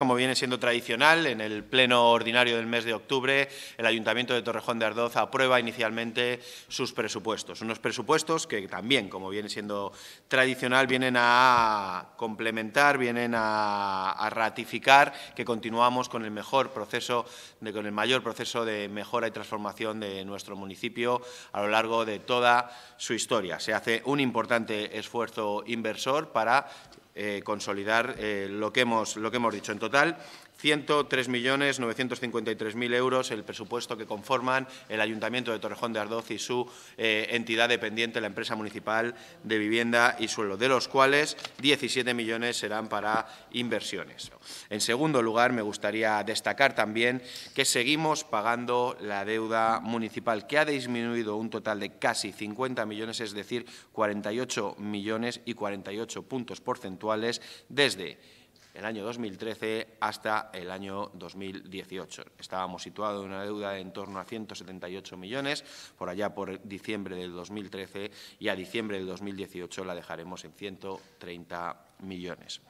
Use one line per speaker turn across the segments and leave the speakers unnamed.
Como viene siendo tradicional, en el pleno ordinario del mes de octubre, el Ayuntamiento de Torrejón de Ardoz aprueba inicialmente sus presupuestos. Unos presupuestos que también, como viene siendo tradicional, vienen a complementar, vienen a, ratificar que continuamos con el mejor proceso, de, con el mayor proceso de mejora y transformación de nuestro municipio a lo largo de toda su historia. Se hace un importante esfuerzo inversor para eh, consolidar eh, lo, que hemos, lo que hemos dicho. En total, 103.953.000 euros el presupuesto que conforman el Ayuntamiento de Torrejón de Ardoz y su eh, entidad dependiente, la empresa municipal de vivienda y suelo, de los cuales 17 millones serán para inversiones. En segundo lugar, me gustaría destacar también que seguimos pagando la deuda municipal, que ha disminuido un total de casi 50 millones, es decir, 48 millones y 48 puntos porcentuales desde el año 2013 hasta el año 2018. Estábamos situados en una deuda de en torno a 178 millones, por allá por diciembre del 2013 y a diciembre del 2018 la dejaremos en 130 millones.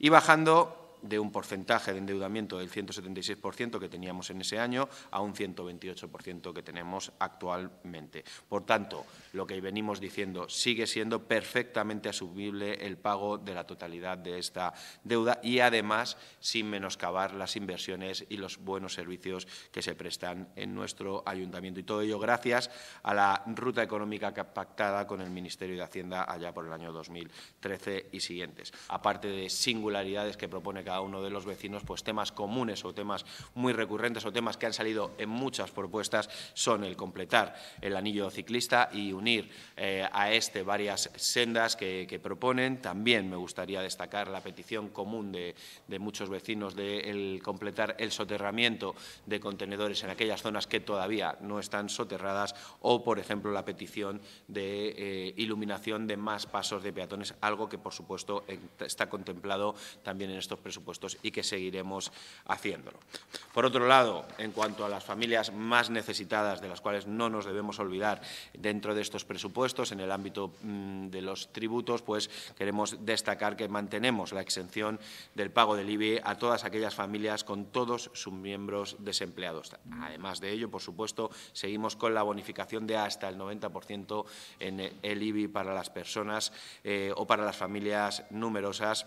Y bajando de un porcentaje de endeudamiento del 176% que teníamos en ese año a un 128% que tenemos actualmente. Por tanto, lo que venimos diciendo sigue siendo perfectamente asumible el pago de la totalidad de esta deuda y, además, sin menoscabar las inversiones y los buenos servicios que se prestan en nuestro ayuntamiento. Y todo ello gracias a la ruta económica pactada con el Ministerio de Hacienda allá por el año 2013 y siguientes. Aparte de singularidades que propone que uno de los vecinos, pues temas comunes o temas muy recurrentes o temas que han salido en muchas propuestas son el completar el anillo ciclista y unir eh, a este varias sendas que, proponen. También me gustaría destacar la petición común de, muchos vecinos de completar el soterramiento de contenedores en aquellas zonas que todavía no están soterradas o, por ejemplo, la petición de eh, iluminación de más pasos de peatones, algo que, por supuesto, está contemplado también en estos presupuestos y que seguiremos haciéndolo. Por otro lado, en cuanto a las familias más necesitadas, de las cuales no nos debemos olvidar dentro de estos presupuestos, en el ámbito mm, de los tributos, pues queremos destacar que mantenemos la exención del pago del IBI e a todas aquellas familias con todos sus miembros desempleados. Además de ello, por supuesto, seguimos con la bonificación de hasta el 90% en el IBI e para las personas eh, o para las familias numerosas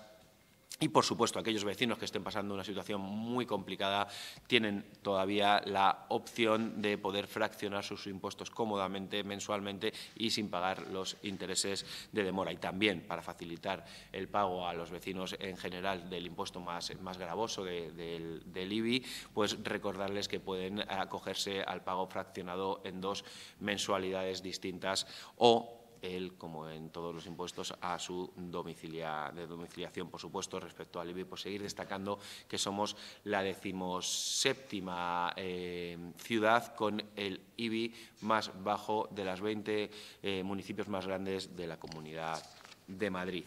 y, por supuesto, aquellos vecinos que estén pasando una situación muy complicada tienen todavía la opción de poder fraccionar sus impuestos cómodamente, mensualmente y sin pagar los intereses de demora. Y también, para facilitar el pago a los vecinos en general del impuesto más, más gravoso del, del, IBI, pues recordarles que pueden acogerse al pago fraccionado en dos mensualidades distintas o él, como en todos los impuestos, a su domiciliación, por supuesto, respecto al IBI, por seguir destacando que somos la decimoséptima eh, ciudad con el IBI más bajo de las 20 eh, municipios más grandes de la Comunidad de Madrid.